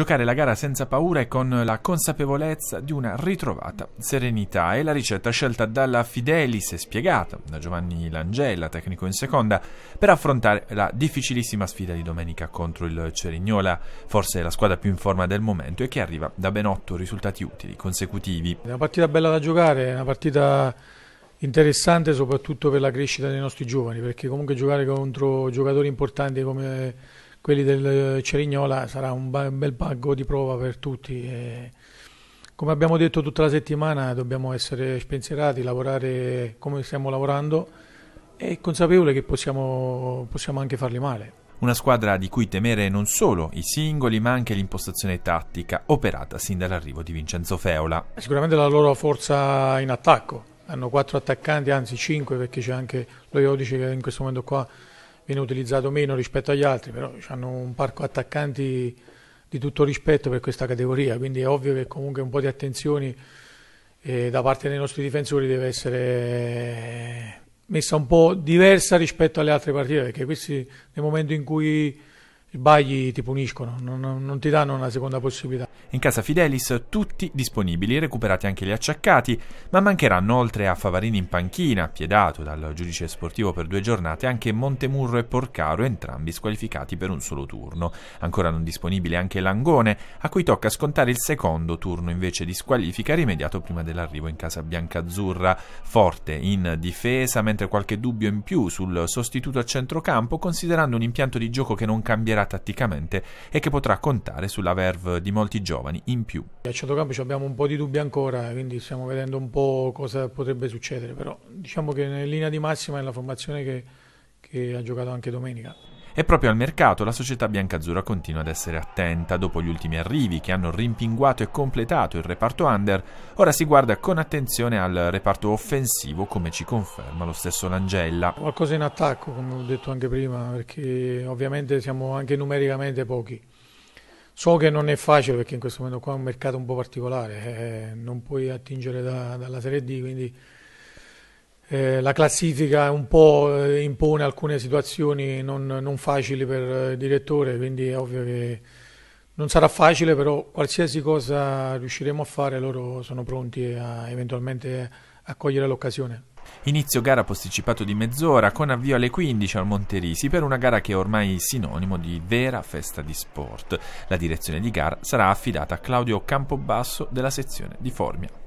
Giocare la gara senza paura e con la consapevolezza di una ritrovata serenità è la ricetta scelta dalla Fidelis e spiegata da Giovanni Langella, tecnico in seconda, per affrontare la difficilissima sfida di domenica contro il Cerignola, forse la squadra più in forma del momento e che arriva da ben otto risultati utili consecutivi. È una partita bella da giocare, è una partita interessante soprattutto per la crescita dei nostri giovani, perché comunque giocare contro giocatori importanti come quelli del eh, Cerignola sarà un, bel baggo di prova per tutti. E come abbiamo detto tutta la settimana dobbiamo essere spensierati, lavorare come stiamo lavorando e consapevoli che possiamo, possiamo anche farli male. Una squadra di cui temere non solo i singoli, ma anche l'impostazione tattica operata sin dall'arrivo di Vincenzo Feola. Sicuramente la loro forza in attacco. Hanno quattro attaccanti, anzi cinque, perché c'è anche lo Iodice che in questo momento qua viene utilizzato meno rispetto agli altri, però hanno un parco attaccanti di tutto rispetto per questa categoria, quindi è ovvio che comunque un po' di attenzioni eh, da parte dei nostri difensori deve essere messa un po' diversa rispetto alle altre partite, perché questi nel momento in cui sbagli ti puniscono, non, non, ti danno una seconda possibilità. In casa Fidelis tutti disponibili, recuperati anche gli acciaccati, ma mancheranno oltre a Favarini in panchina, piedato dal giudice sportivo per due giornate, anche Montemurro e Porcaro, entrambi squalificati per un solo turno. Ancora non disponibile anche Langone, a cui tocca scontare il secondo turno invece di squalifica rimediato prima dell'arrivo in casa biancazzurra, forte in difesa, mentre qualche dubbio in più sul sostituto a centrocampo, considerando un impianto di gioco che non cambierà migliorerà tatticamente e che potrà contare sulla verve di molti giovani in più. A centrocampo abbiamo un po' di dubbi ancora, quindi stiamo vedendo un po' cosa potrebbe succedere, però diciamo che in linea di massima è la formazione che, che ha giocato anche domenica. E proprio al mercato la società biancazzurra continua ad essere attenta. Dopo gli ultimi arrivi che hanno rimpinguato e completato il reparto under, ora si guarda con attenzione al reparto offensivo come ci conferma lo stesso Langella. Qualcosa in attacco, come ho detto anche prima, perché ovviamente siamo anche numericamente pochi. So che non è facile perché in questo momento qua è un mercato un po' particolare, eh, non puoi attingere da, dalla Serie D, quindi eh, la classifica un po' eh, impone alcune situazioni non, non facili per eh, il direttore, quindi è ovvio che non sarà facile, però qualsiasi cosa riusciremo a fare loro sono pronti a eventualmente a cogliere l'occasione. Inizio gara posticipato di mezz'ora con avvio alle 15 al Monterisi per una gara che è ormai sinonimo di vera festa di sport. La direzione di gara sarà affidata a Claudio Campobasso della sezione di Formia.